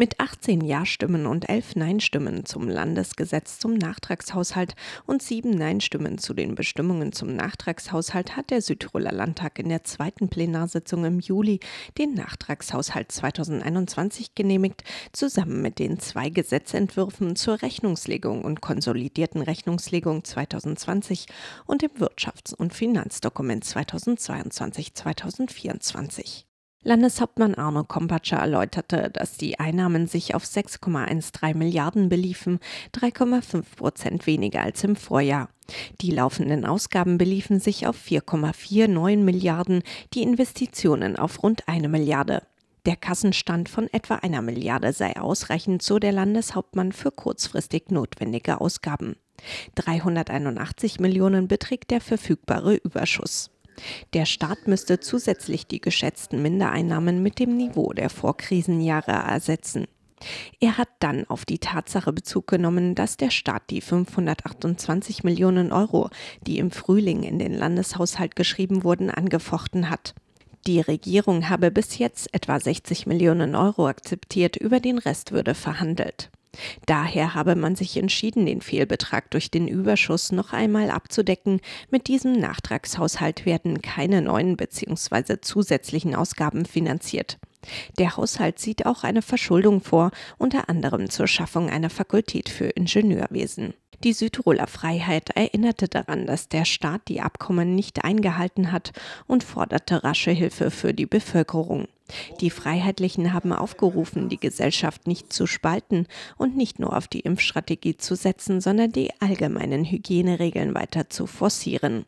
Mit 18 Ja-Stimmen und 11 Nein-Stimmen zum Landesgesetz zum Nachtragshaushalt und 7 Nein-Stimmen zu den Bestimmungen zum Nachtragshaushalt hat der Südtiroler Landtag in der zweiten Plenarsitzung im Juli den Nachtragshaushalt 2021 genehmigt, zusammen mit den zwei Gesetzentwürfen zur Rechnungslegung und konsolidierten Rechnungslegung 2020 und dem Wirtschafts- und Finanzdokument 2022-2024. Landeshauptmann Arno Kompatscher erläuterte, dass die Einnahmen sich auf 6,13 Milliarden beliefen, 3,5 Prozent weniger als im Vorjahr. Die laufenden Ausgaben beliefen sich auf 4,49 Milliarden, die Investitionen auf rund eine Milliarde. Der Kassenstand von etwa einer Milliarde sei ausreichend, so der Landeshauptmann für kurzfristig notwendige Ausgaben. 381 Millionen beträgt der verfügbare Überschuss. Der Staat müsste zusätzlich die geschätzten Mindereinnahmen mit dem Niveau der Vorkrisenjahre ersetzen. Er hat dann auf die Tatsache Bezug genommen, dass der Staat die 528 Millionen Euro, die im Frühling in den Landeshaushalt geschrieben wurden, angefochten hat. Die Regierung habe bis jetzt etwa 60 Millionen Euro akzeptiert, über den Rest würde verhandelt. Daher habe man sich entschieden, den Fehlbetrag durch den Überschuss noch einmal abzudecken. Mit diesem Nachtragshaushalt werden keine neuen bzw. zusätzlichen Ausgaben finanziert. Der Haushalt sieht auch eine Verschuldung vor, unter anderem zur Schaffung einer Fakultät für Ingenieurwesen. Die Südtiroler Freiheit erinnerte daran, dass der Staat die Abkommen nicht eingehalten hat und forderte rasche Hilfe für die Bevölkerung. Die Freiheitlichen haben aufgerufen, die Gesellschaft nicht zu spalten und nicht nur auf die Impfstrategie zu setzen, sondern die allgemeinen Hygieneregeln weiter zu forcieren.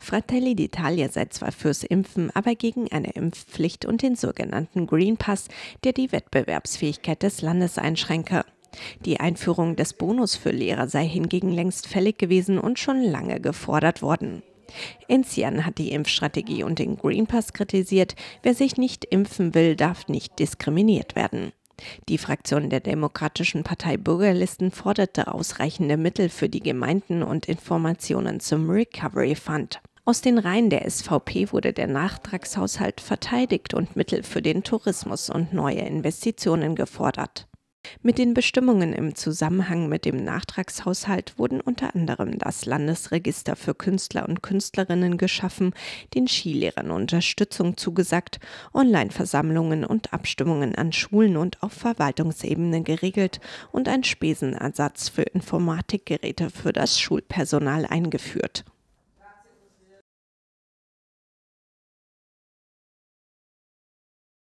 Fratelli d'Italia sei zwar fürs Impfen, aber gegen eine Impfpflicht und den sogenannten Green Pass, der die Wettbewerbsfähigkeit des Landes einschränke. Die Einführung des Bonus für Lehrer sei hingegen längst fällig gewesen und schon lange gefordert worden. Enzian hat die Impfstrategie und den Green Pass kritisiert. Wer sich nicht impfen will, darf nicht diskriminiert werden. Die Fraktion der Demokratischen Partei Bürgerlisten forderte ausreichende Mittel für die Gemeinden und Informationen zum Recovery Fund. Aus den Reihen der SVP wurde der Nachtragshaushalt verteidigt und Mittel für den Tourismus und neue Investitionen gefordert. Mit den Bestimmungen im Zusammenhang mit dem Nachtragshaushalt wurden unter anderem das Landesregister für Künstler und Künstlerinnen geschaffen, den Skilehrern Unterstützung zugesagt, Online-Versammlungen und Abstimmungen an Schulen und auf Verwaltungsebene geregelt und ein Spesenersatz für Informatikgeräte für das Schulpersonal eingeführt.